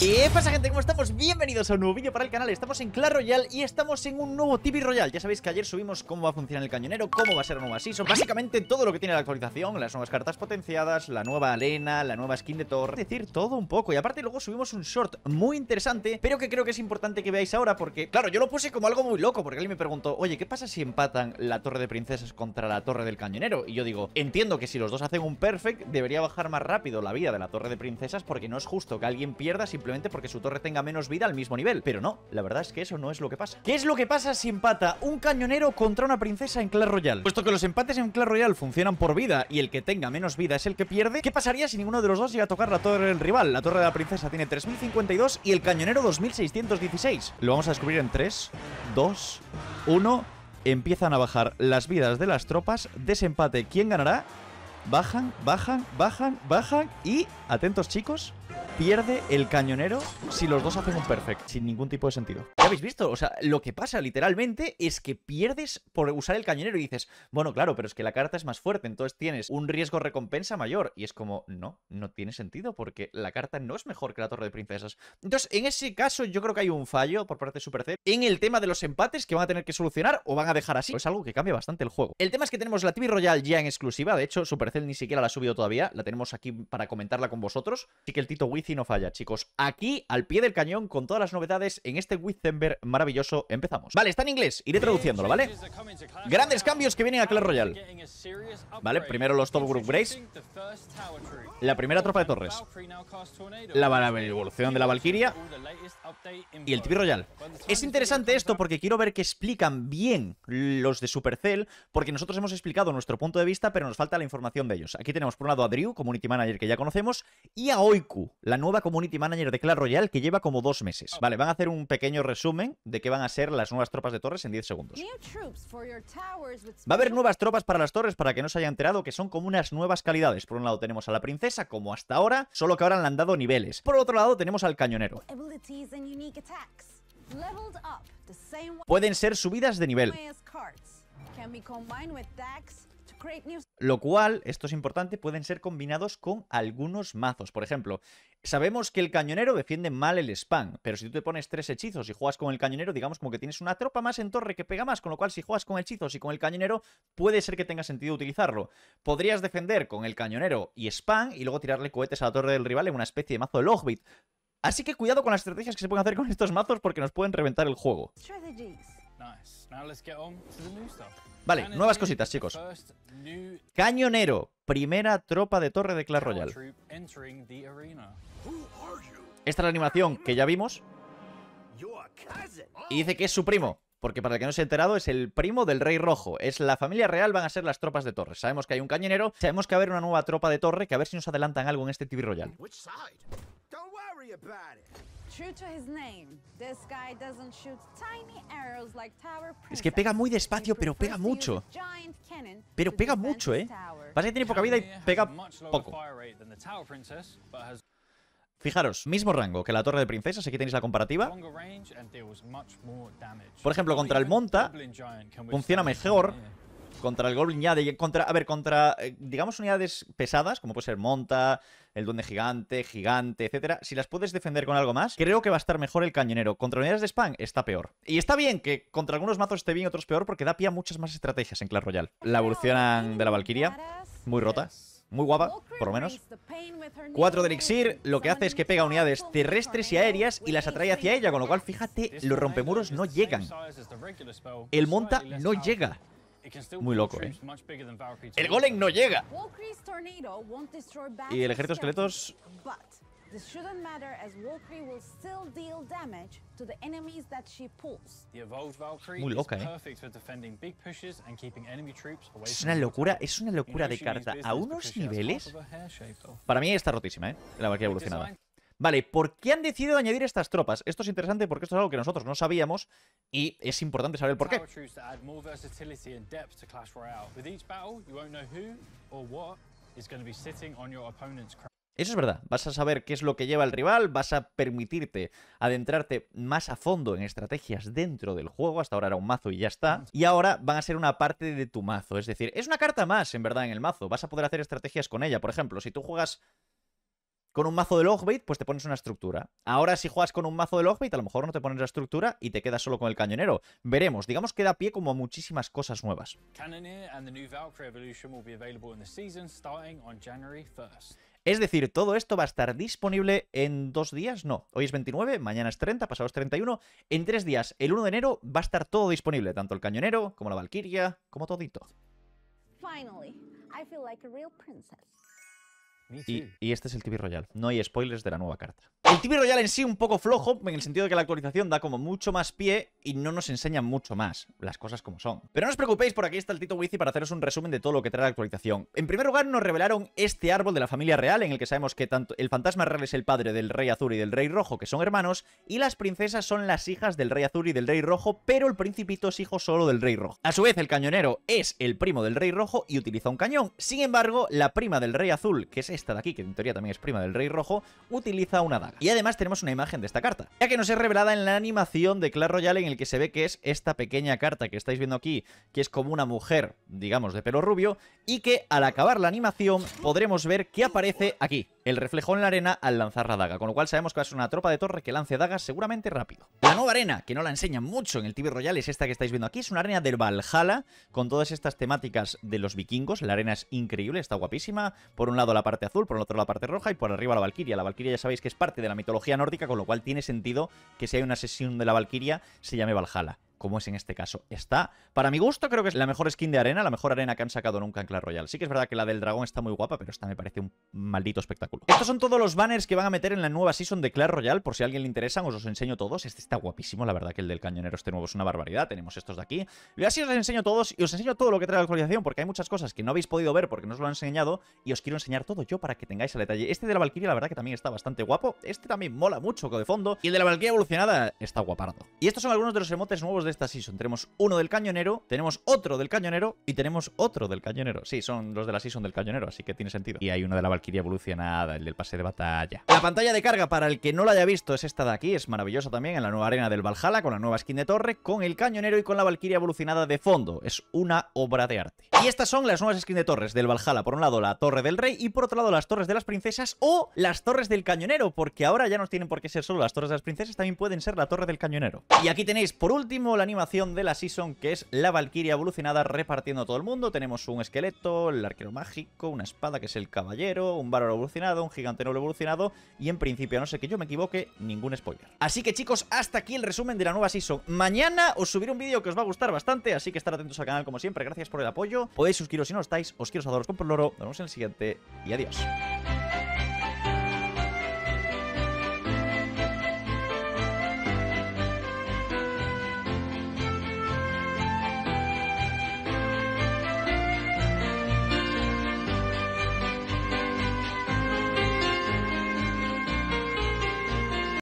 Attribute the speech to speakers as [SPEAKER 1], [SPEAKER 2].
[SPEAKER 1] ¿Qué pasa gente? ¿Cómo estamos? Bienvenidos a un nuevo vídeo para el canal Estamos en Clash Royale y estamos en un nuevo TV Royale Ya sabéis que ayer subimos cómo va a funcionar el cañonero Cómo va a ser la nueva season Básicamente todo lo que tiene la actualización Las nuevas cartas potenciadas, la nueva arena, la nueva skin de torre, Es decir, todo un poco Y aparte luego subimos un short muy interesante Pero que creo que es importante que veáis ahora Porque, claro, yo lo puse como algo muy loco Porque alguien me preguntó Oye, ¿qué pasa si empatan la torre de princesas contra la torre del cañonero? Y yo digo, entiendo que si los dos hacen un perfect Debería bajar más rápido la vida de la torre de princesas Porque no es justo que alguien pierda si simplemente porque su torre tenga menos vida al mismo nivel. Pero no, la verdad es que eso no es lo que pasa. ¿Qué es lo que pasa si empata un cañonero contra una princesa en Clash Royal? Puesto que los empates en Clash Royale funcionan por vida y el que tenga menos vida es el que pierde, ¿qué pasaría si ninguno de los dos llega a tocar la torre del rival? La torre de la princesa tiene 3052 y el cañonero 2616. Lo vamos a descubrir en 3, 2, 1 empiezan a bajar las vidas de las tropas. Desempate, ¿quién ganará? bajan, bajan, bajan, bajan y, atentos chicos, pierde el cañonero si los dos hacen un perfect, sin ningún tipo de sentido. ¿Ya habéis visto? O sea, lo que pasa literalmente es que pierdes por usar el cañonero y dices, bueno, claro, pero es que la carta es más fuerte, entonces tienes un riesgo recompensa mayor. Y es como, no, no tiene sentido porque la carta no es mejor que la torre de princesas. Entonces, en ese caso yo creo que hay un fallo por parte de Supercell en el tema de los empates que van a tener que solucionar o van a dejar así. Es algo que cambia bastante el juego. El tema es que tenemos la TV Royal ya en exclusiva, de hecho, Supercell ni siquiera la ha subido todavía. La tenemos aquí para comentarla con vosotros. Así que el Tito Wizzy no falla, chicos. Aquí, al pie del cañón, con todas las novedades en este Wizember maravilloso, empezamos. Vale, está en inglés. Iré traduciéndolo, ¿vale? Grandes cambios que vienen a Clash Royale. Vale, primero los Top Group Brace. La primera tropa de torres. La evolución de la Valkyria. Y el TV Royal. Es interesante esto porque quiero ver que explican bien los de Supercell, porque nosotros hemos explicado nuestro punto de vista, pero nos falta la información de ellos. Aquí tenemos por un lado a Drew, Community Manager que ya conocemos, y a Oiku, la nueva Community Manager de Clash Royale que lleva como dos meses. Vale, van a hacer un pequeño resumen de qué van a ser las nuevas tropas de torres en 10 segundos. Va a haber nuevas tropas para las torres para que no se haya enterado que son como unas nuevas calidades. Por un lado tenemos a la princesa como hasta ahora, solo que ahora le han dado niveles. Por otro lado tenemos al cañonero. Pueden ser subidas de nivel. Lo cual, esto es importante, pueden ser combinados con algunos mazos. Por ejemplo, sabemos que el cañonero defiende mal el spam, pero si tú te pones tres hechizos y juegas con el cañonero, digamos como que tienes una tropa más en torre que pega más, con lo cual si juegas con hechizos y con el cañonero, puede ser que tenga sentido utilizarlo. Podrías defender con el cañonero y spam y luego tirarle cohetes a la torre del rival en una especie de mazo de Logbit. Así que cuidado con las estrategias que se pueden hacer con estos mazos porque nos pueden reventar el juego. Vale, nuevas cositas, chicos. Cañonero, primera tropa de torre de Clash Royale. Esta es la animación que ya vimos. Y dice que es su primo. Porque para el que no se ha enterado, es el primo del Rey Rojo. Es la familia real, van a ser las tropas de torre. Sabemos que hay un cañonero, sabemos que va a haber una nueva tropa de torre, que a ver si nos adelantan algo en este TV Royal. Es que pega muy despacio, pero pega mucho. Pero pega mucho, ¿eh? Pasa que tiene poca vida y uh, pega poco. Fijaros, mismo rango que la torre de princesas, aquí tenéis la comparativa. Por ejemplo, contra el Monta funciona mejor. Contra el Goblin de contra, a ver, contra, eh, digamos, unidades pesadas, como puede ser Monta, el duende gigante, gigante, etcétera, si las puedes defender con algo más, creo que va a estar mejor el cañonero. Contra unidades de spam está peor. Y está bien que contra algunos mazos esté bien otros peor porque da pie a muchas más estrategias en Clash Royale. La evolución de la Valkyria, muy rota muy guapa, por lo menos. Cuatro de elixir, lo que hace es que pega unidades terrestres y aéreas y las atrae hacia ella, con lo cual, fíjate, los rompemuros no llegan. El monta no llega. Muy loco, ¿eh? El golem no llega. Y el ejército de esqueletos... Muy loca, ¿eh? Es una locura, es una locura de carta a unos niveles. Para mí está rotísima, eh, la Valkyrie evolucionada. Vale, ¿por qué han decidido añadir estas tropas? Esto es interesante porque esto es algo que nosotros no sabíamos y es importante saber por qué. Eso es verdad, vas a saber qué es lo que lleva el rival, vas a permitirte adentrarte más a fondo en estrategias dentro del juego, hasta ahora era un mazo y ya está, y ahora van a ser una parte de tu mazo, es decir, es una carta más en verdad en el mazo, vas a poder hacer estrategias con ella, por ejemplo, si tú juegas con un mazo de logbait, pues te pones una estructura. Ahora, si juegas con un mazo de logbait, a lo mejor no te pones la estructura y te quedas solo con el cañonero. Veremos. Digamos que da pie como a muchísimas cosas nuevas. Es decir, todo esto va a estar disponible en dos días, no, hoy es 29, mañana es 30, pasado es 31, en tres días, el 1 de enero, va a estar todo disponible, tanto el cañonero, como la valquiria, como todito. Finally, y, este es el TV Royal. No hay spoilers de la nueva carta. El TV Royal en sí un poco flojo, en el sentido de que la actualización da como mucho más pie y no nos enseñan mucho más, las cosas como son. Pero no os preocupéis, por aquí está el Tito Wizzy para haceros un resumen de todo lo que trae la actualización. En primer lugar, nos revelaron este árbol de la familia real, en el que sabemos que tanto el fantasma real es el padre del rey azul y del rey rojo, que son hermanos, y las princesas son las hijas del rey azul y del rey rojo, pero el principito es hijo solo del rey rojo. A su vez, el cañonero es el primo del rey rojo y utiliza un cañón. Sin embargo, la prima del rey azul, que es esta de aquí, que en teoría también es prima del rey rojo, utiliza una daga. Y además tenemos una imagen de esta carta, ya que nos es revelada en la animación de Clash Royale en el que se ve que es esta pequeña carta que estáis viendo aquí, que es como una mujer, digamos, de pelo rubio, y que al acabar la animación podremos ver que aparece aquí el reflejo en la arena al lanzar la daga, con lo cual sabemos que va a ser una tropa de torre que lance dagas seguramente rápido. La nueva arena, que no la enseñan mucho en el TV Royal, es esta que estáis viendo aquí, es una arena del Valhalla, con todas estas temáticas de los vikingos, la arena es increíble, está guapísima, por un lado la parte azul, por el otro la parte roja y por arriba la Valquiria. La Valquiria ya sabéis que es parte de la mitología nórdica, con lo cual tiene sentido que si hay una sesión de la Valquiria se llame Valhalla como es en este caso. Está, para mi gusto, creo que es la mejor skin de arena, la mejor arena que han sacado nunca en Clash Royale. Sí que es verdad que la del dragón está muy guapa, pero esta me parece un maldito espectáculo. Estos son todos los banners que van a meter en la nueva season de Clash Royale, por si a alguien le interesan, os los enseño todos. Este está guapísimo, la verdad que el del cañonero este nuevo es una barbaridad, tenemos estos de aquí. Y así os enseño todos y os enseño todo lo que trae la actualización, porque hay muchas cosas que no habéis podido ver porque no os lo han enseñado y os quiero enseñar todo yo para que tengáis el detalle. Este de la Valkyria, la verdad que también está bastante guapo, este también mola mucho de fondo y el de la Valkyria evolucionada está guapardo. Y estos son algunos de los emotes nuevos de esta season. Tenemos uno del cañonero, tenemos otro del cañonero y tenemos otro del cañonero. Sí, son los de la season del cañonero, así que tiene sentido. Y hay uno de la valquiria evolucionada, el del pase de batalla. La pantalla de carga, para el que no la haya visto, es esta de aquí. Es maravillosa también en la nueva arena del Valhalla, con la nueva skin de torre, con el cañonero y con la valquiria evolucionada de fondo. Es una obra de arte. Y estas son las nuevas skins de torres del Valhalla. Por un lado, la torre del rey y por otro lado, las torres de las princesas o las torres del cañonero, porque ahora ya no tienen por qué ser solo las torres de las princesas, también pueden ser la torre del cañonero. Y aquí tenéis, por último, la animación de la Season, que es la Valkyria evolucionada repartiendo todo el mundo. Tenemos un esqueleto, el arquero mágico, una espada que es el caballero, un bárbaro evolucionado, un gigante noble evolucionado y en principio, a no sé que yo me equivoque, ningún spoiler. Así que chicos, hasta aquí el resumen de la nueva Season. Mañana os subiré un vídeo que os va a gustar bastante, así que estar atentos al canal como siempre. Gracias por el apoyo. Podéis suscribiros si no estáis. Os quiero saludaros con por loro. Nos vemos en el siguiente y adiós.